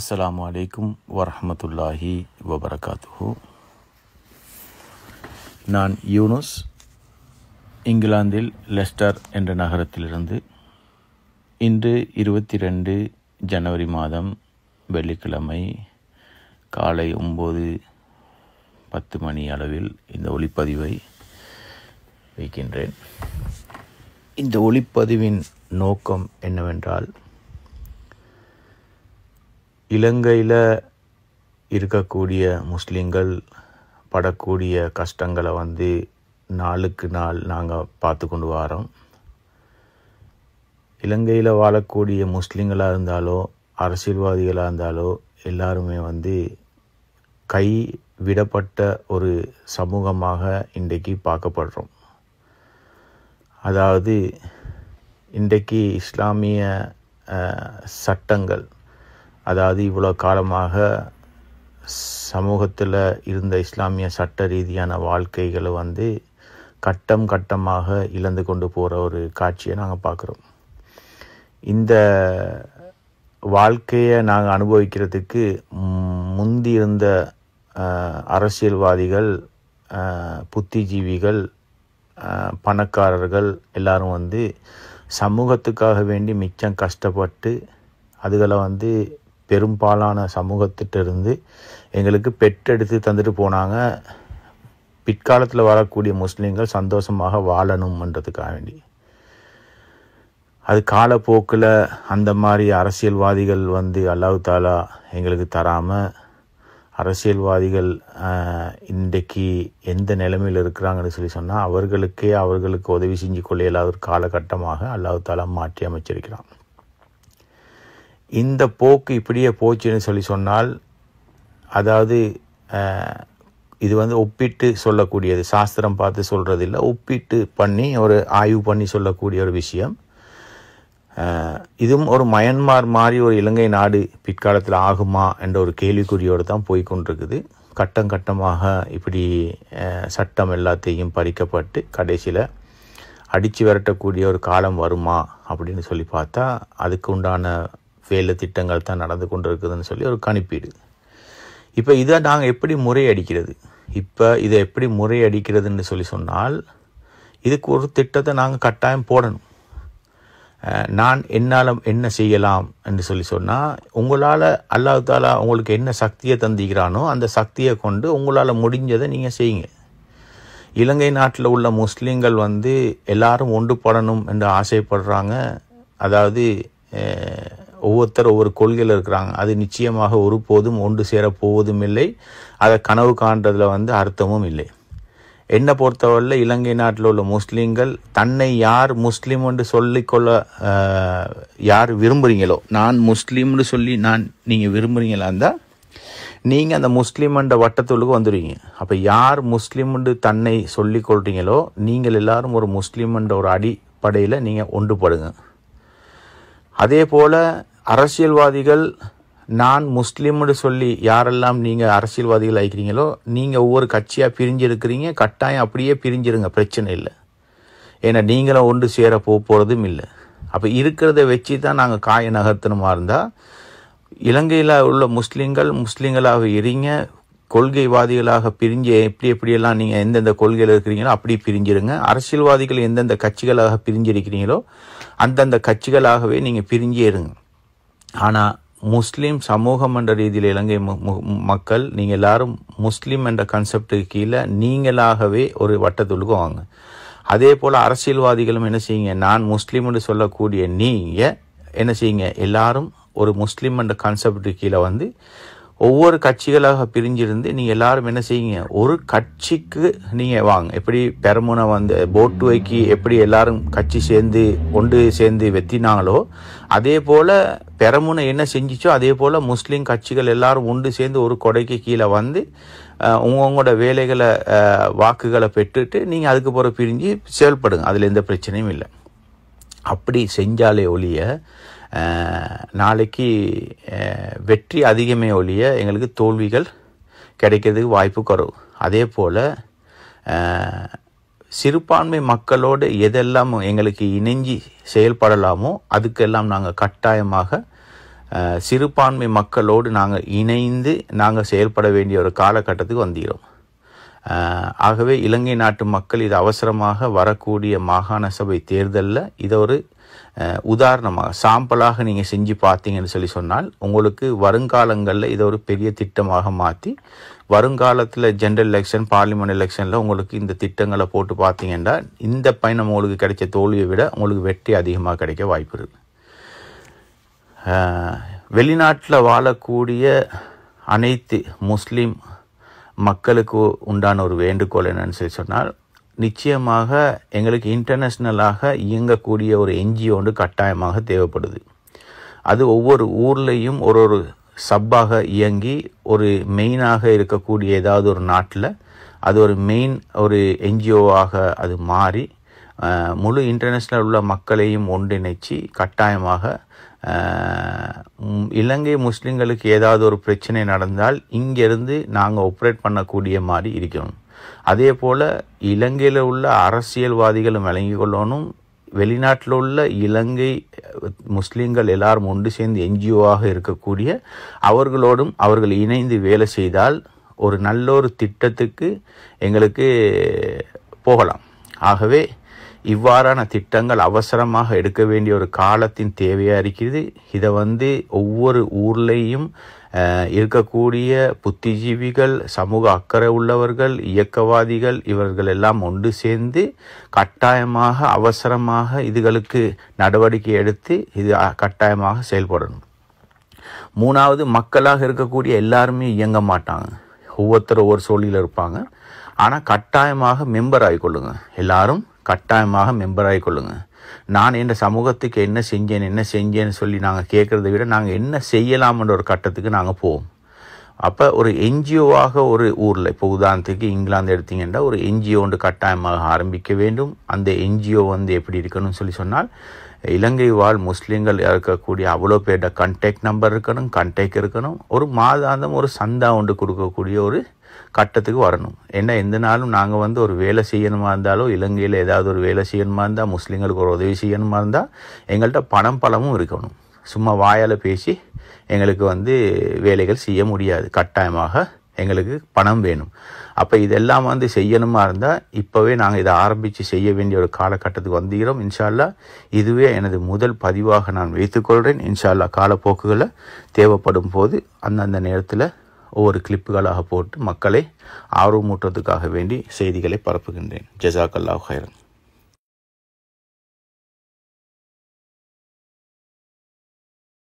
அஸ்லாம் வலைக்கும் வரமத்துல்லாஹி வபரகாத்து நான் யூனுஸ் இங்கிலாந்தில் லெஸ்டர் என்ற நகரத்திலிருந்து இன்று இருபத்தி ரெண்டு ஜனவரி மாதம் வெள்ளிக்கிழமை காலை ஒம்பது பத்து மணி அளவில் இந்த ஒளிப்பதிவை வைக்கின்றேன் இந்த ஒளிப்பதிவின் நோக்கம் என்னவென்றால் இலங்கையில் இருக்கக்கூடிய முஸ்லீம்கள் படக்கூடிய கஷ்டங்களை வந்து நாளுக்கு நாள் நாங்கள் பார்த்து கொண்டு வரோம் இலங்கையில் வாழக்கூடிய முஸ்லீம்களாக இருந்தாலோ அரசியல்வாதிகளாக இருந்தாலோ எல்லாருமே வந்து கை விடப்பட்ட ஒரு சமூகமாக இன்றைக்கு பார்க்கப்படுறோம் அதாவது இன்றைக்கு இஸ்லாமிய சட்டங்கள் அதாவது இவ்வளோ காலமாக சமூகத்தில் இருந்த இஸ்லாமிய சட்ட ரீதியான வாழ்க்கைகளை வந்து கட்டம் கட்டமாக இழந்து கொண்டு போகிற ஒரு காட்சியை நாங்கள் பார்க்குறோம் இந்த வாழ்க்கையை நாங்கள் அனுபவிக்கிறதுக்கு முந்தி இருந்த அரசியல்வாதிகள் புத்திஜீவிகள் பணக்காரர்கள் எல்லாரும் வந்து சமூகத்துக்காக வேண்டி மிச்சம் கஷ்டப்பட்டு அதுகளை வந்து பெரும்பாலான சமூகத்திட்டிருந்து எங்களுக்கு பெற்றெடுத்து தந்துட்டு போனாங்க பிற்காலத்தில் வரக்கூடிய முஸ்லீம்கள் சந்தோஷமாக வாழணும்ன்றதுக்காக வேண்டி அது காலப்போக்கில் அந்த மாதிரி அரசியல்வாதிகள் வந்து அல்லாஹு தாலா எங்களுக்கு தராமல் அரசியல்வாதிகள் இன்றைக்கு எந்த நிலைமையில் இருக்கிறாங்கன்னு சொல்லி சொன்னால் அவர்களுக்கே அவர்களுக்கு உதவி செஞ்சு கொள்ள இல்லாத ஒரு காலகட்டமாக அல்லாஹு தாலா மாற்றி அமைச்சிருக்கிறான் இந்த போக்கு இப்படியே போச்சுன்னு சொல்லி சொன்னால் அதாவது இது வந்து ஒப்பிட்டு சொல்லக்கூடியது சாஸ்திரம் பார்த்து சொல்கிறது இல்லை ஒப்பிட்டு பண்ணி ஒரு ஆய்வு பண்ணி சொல்லக்கூடிய ஒரு விஷயம் இதுவும் ஒரு மயன்மார் மாதிரி ஒரு இலங்கை நாடு பிற்காலத்தில் ஆகுமா என்ற ஒரு கேள்விக்குறியோடு தான் போய்கொண்டிருக்குது கட்டம் கட்டமாக இப்படி சட்டம் எல்லாத்தையும் பறிக்கப்பட்டு கடைசியில் அடித்து விரட்டக்கூடிய ஒரு காலம் வருமா அப்படின்னு சொல்லி பார்த்தா அதுக்கு உண்டான வேலை திட்டங்கள் தான் நடந்து கொண்டிருக்குதுன்னு சொல்லி ஒரு கணிப்பீடு இப்போ இதை நாங்கள் எப்படி முறையடிக்கிறது இப்போ இதை எப்படி முறையடிக்கிறதுன்னு சொல்லி சொன்னால் இதுக்கு ஒரு திட்டத்தை நாங்கள் கட்டாயம் போடணும் நான் என்னால் என்ன செய்யலாம் என்று சொல்லி சொன்னால் உங்களால் அல்லாஹு தாலா உங்களுக்கு என்ன சக்தியை தந்திக்கிறானோ அந்த சக்தியை கொண்டு உங்களால் முடிஞ்சதை நீங்கள் செய்யுங்க இலங்கை நாட்டில் உள்ள முஸ்லீம்கள் வந்து எல்லாரும் ஒன்றுபடணும் என்று ஆசைப்படுறாங்க அதாவது ஒவ்வொருத்தர் ஒவ்வொரு கொள்கையில் இருக்கிறாங்க அது நிச்சயமாக ஒருபோதும் ஒன்று சேரப்போவதும் இல்லை அதை கனவு காண்றதுல வந்து அர்த்தமும் இல்லை என்னை பொறுத்தவரையில் இலங்கை நாட்டில் உள்ள முஸ்லீம்கள் தன்னை யார் முஸ்லீம் என்று சொல்லிக்கொள்ள யார் விரும்புகிறீங்களோ நான் முஸ்லீம்னு சொல்லி நான் நீங்கள் விரும்புகிறீங்களா இருந்தால் நீங்கள் அந்த முஸ்லீம் என்ற வட்டத்துள்ளுக்கு வந்துடுவீங்க அப்போ யார் என்று தன்னை சொல்லிக்கொள்கிறீங்களோ கொள்கிறீங்களோ நீங்கள் எல்லாரும் ஒரு என்ற ஒரு அடிப்படையில் நீங்கள் ஒன்றுபடுங்க அதே போல் அரசியல்வாதிகள் நான் முஸ்லீம்னு சொல்லி யாரெல்லாம் நீங்கள் அரசியல்வாதிகள் ஆகிக்கிறீங்களோ நீங்கள் ஒவ்வொரு கட்சியாக பிரிஞ்சிருக்கிறீங்க கட்டாயம் அப்படியே பிரிஞ்சிருங்க பிரச்சனை இல்லை ஏன்னா நீங்களும் ஒன்று சேர போக போகிறதும் இல்லை அப்போ இருக்கிறத வச்சு தான் நாங்கள் காய நகர்த்தணுமா இருந்தால் இலங்கையில் உள்ள முஸ்லீம்கள் முஸ்லீம்களாக இருங்க கொள்கைவாதிகளாக பிரிஞ்சு எப்படி எப்படியெல்லாம் நீங்கள் எந்தெந்த கொள்கையில் இருக்கிறீங்களோ அப்படி பிரிஞ்சிருங்க அரசியல்வாதிகள் எந்தெந்த கட்சிகளாக பிரிஞ்சிருக்கிறீங்களோ அந்தந்த கட்சிகளாகவே நீங்கள் பிரிஞ்சே இருங்க ஆனால் முஸ்லீம் சமூகம் என்ற ரீதியில் இலங்கை மக்கள் நீங்கள் எல்லாரும் முஸ்லீம் என்ற கன்செப்டுக்கு கீழே நீங்களாகவே ஒரு வட்டத்துக்கு வாங்க அதே போல் அரசியல்வாதிகளும் என்ன செய்யுங்க நான் முஸ்லீம் என்று சொல்லக்கூடிய நீங்கள் என்ன செய்யுங்க எல்லாரும் ஒரு முஸ்லீம் என்ற கான்செப்டுக்கு கீழே வந்து ஒவ்வொரு கட்சிகளாக பிரிஞ்சிருந்து நீங்கள் எல்லாரும் என்ன செய்யுங்க ஒரு கட்சிக்கு நீங்கள் வாங்க எப்படி பெரமுனை வந்து போட்டு வைக்கி எப்படி எல்லாரும் கட்சி சேர்ந்து ஒன்று சேர்ந்து வெத்தினாங்களோ அதே போல் பெரமுனை என்ன செஞ்சிச்சோ அதே போல் முஸ்லீம் கட்சிகள் எல்லாரும் ஒன்று சேர்ந்து ஒரு கொடைக்கு கீழே வந்து உங்கவுங்களோட வேலைகளை வாக்குகளை பெற்றுட்டு நீங்கள் அதுக்கு போகிற பிரிஞ்சு செயல்படுங்க அதில் எந்த பிரச்சனையும் இல்லை அப்படி செஞ்சாலே ஒழிய நாளைக்கு வெற்றி அதிகமே ஒழிய எங்களுக்கு தோல்விகள் கிடைக்கிறதுக்கு வாய்ப்பு குறவு அதே போல் சிறுபான்மை மக்களோடு எதெல்லாம் எங்களுக்கு இணைஞ்சி செயல்படலாமோ அதுக்கெல்லாம் நாங்கள் கட்டாயமாக சிறுபான்மை மக்களோடு நாங்கள் இணைந்து நாங்கள் செயல்பட வேண்டிய ஒரு காலகட்டத்துக்கு வந்துடுறோம் ஆகவே இலங்கை நாட்டு மக்கள் இது அவசரமாக வரக்கூடிய மாகாண சபை தேர்தலில் இதை ஒரு உதாரணமாக சாம்பிளாக நீங்கள் செஞ்சு பார்த்தீங்கன்னு சொல்லி சொன்னால் உங்களுக்கு வருங்காலங்களில் இதை ஒரு பெரிய திட்டமாக மாற்றி வருங்காலத்தில் ஜென்ரல் எலெக்ஷன் பார்லிமெண்ட் எலெக்ஷனில் உங்களுக்கு இந்த திட்டங்களை போட்டு பார்த்தீங்கன்னா இந்த பயணம் உங்களுக்கு கிடைச்ச தோல்வியை விட உங்களுக்கு வெற்றி அதிகமாக கிடைக்க வாய்ப்பு இருக்கு வெளிநாட்டில் வாழக்கூடிய அனைத்து முஸ்லீம் மக்களுக்கு உண்டான ஒரு வேண்டுகோள் என்னன்னு சொல்லி சொன்னால் நிச்சயமாக எங்களுக்கு இன்டர்நேஷ்னலாக இயங்கக்கூடிய ஒரு என்ஜிஓ ஒன்று கட்டாயமாக தேவைப்படுது அது ஒவ்வொரு ஊர்லேயும் ஒரு ஒரு சப்பாக இயங்கி ஒரு மெயினாக இருக்கக்கூடிய ஏதாவது ஒரு நாட்டில் அது ஒரு மெயின் ஒரு என்ஜிஓவாக அது மாறி முழு இன்டர்நேஷ்னல் உள்ள மக்களையும் ஒன்றிணைச்சு கட்டாயமாக இலங்கை முஸ்லீம்களுக்கு ஏதாவது ஒரு பிரச்சனை நடந்தால் இங்கேருந்து நாங்கள் ஆப்ரேட் பண்ணக்கூடிய மாதிரி இருக்கணும் அதே போல் இலங்கையில் உள்ள அரசியல்வாதிகளும் விளங்கி கொள்ளணும் வெளிநாட்டில் உள்ள இலங்கை முஸ்லீம்கள் எல்லாரும் ஒன்று சேர்ந்து என்ஜிஓவாக இருக்கக்கூடிய அவர்களோடும் அவர்கள் இணைந்து வேலை செய்தால் ஒரு நல்ல ஒரு திட்டத்துக்கு எங்களுக்கு போகலாம் ஆகவே இவ்வாறான திட்டங்கள் அவசரமாக எடுக்க வேண்டிய ஒரு காலத்தின் தேவையாக இருக்கிறது இதை வந்து ஒவ்வொரு ஊர்லேயும் இருக்கக்கூடிய புத்திஜீவிகள் சமூக அக்கறை உள்ளவர்கள் இயக்கவாதிகள் இவர்கள் எல்லாம் ஒன்று சேர்ந்து கட்டாயமாக அவசரமாக இதுகளுக்கு நடவடிக்கை எடுத்து இது கட்டாயமாக செயல்படணும் மூணாவது மக்களாக இருக்கக்கூடிய எல்லாருமே இயங்க மாட்டாங்க ஒவ்வொருத்தர் ஒவ்வொரு சூழலில் இருப்பாங்க ஆனால் கட்டாயமாக மெம்பர் ஆகிக்கொள்ளுங்க எல்லாரும் கட்டாயமாக மெம்பராகி கொள்ளுங்க நான் இந்த சமூகத்துக்கு என்ன செஞ்சேன் என்ன செஞ்சேன்னு சொல்லி நாங்கள் கேட்குறத விட நாங்கள் என்ன செய்யலாம்ன்ற ஒரு கட்டத்துக்கு நாங்கள் போவோம் அப்போ ஒரு என்ஜிஓவாக ஒரு ஊரில் இப்போ உதாரணத்துக்கு இங்கிலாந்து எடுத்தீங்கன்னா ஒரு என்ஜிஓ ஒன்று கட்டாயமாக ஆரம்பிக்க வேண்டும் அந்த என்ஜிஓ வந்து எப்படி இருக்கணும்னு சொல்லி சொன்னால் இலங்கை வாழ் முஸ்லீம்கள் இருக்கக்கூடிய அவ்வளோ பேர்கிட்ட கண்டெக்ட் நம்பர் இருக்கணும் கண்டெக்ட் இருக்கணும் ஒரு மாதாந்தம் ஒரு சந்தா ஒன்று கொடுக்கக்கூடிய ஒரு கட்டத்துக்கு வரணும் ஏன்னா எந்த நாளும் நாங்கள் வந்து ஒரு வேலை செய்யணுமா இருந்தாலும் இலங்கையில் ஏதாவது ஒரு வேலை செய்யணுமா இருந்தால் முஸ்லீம்களுக்கு ஒரு உதவி செய்யணுமா இருந்தால் எங்கள்கிட்ட பணம் பழமும் இருக்கணும் சும்மா வாயால் பேசி எங்களுக்கு வந்து வேலைகள் செய்ய முடியாது கட்டாயமாக எங்களுக்கு பணம் வேணும் அப்போ இதெல்லாம் வந்து செய்யணுமா இருந்தால் இப்போவே நாங்கள் இதை ஆரம்பித்து செய்ய வேண்டிய ஒரு காலகட்டத்துக்கு வந்துகிறோம் இன்ஷால்லா இதுவே எனது முதல் பதிவாக நான் வைத்துக்கொள்கிறேன் இன்ஷால்லா காலப்போக்குகளில் தேவைப்படும் போது அந்தந்த நேரத்தில் ஒவ்வொரு கிளிப்புகளாக போட்டு மக்களை ஆர்வமூட்டுறதுக்காக வேண்டி செய்திகளை பரப்புகின்றேன் ஜசாக் அல்லாஹ் ஹைரன்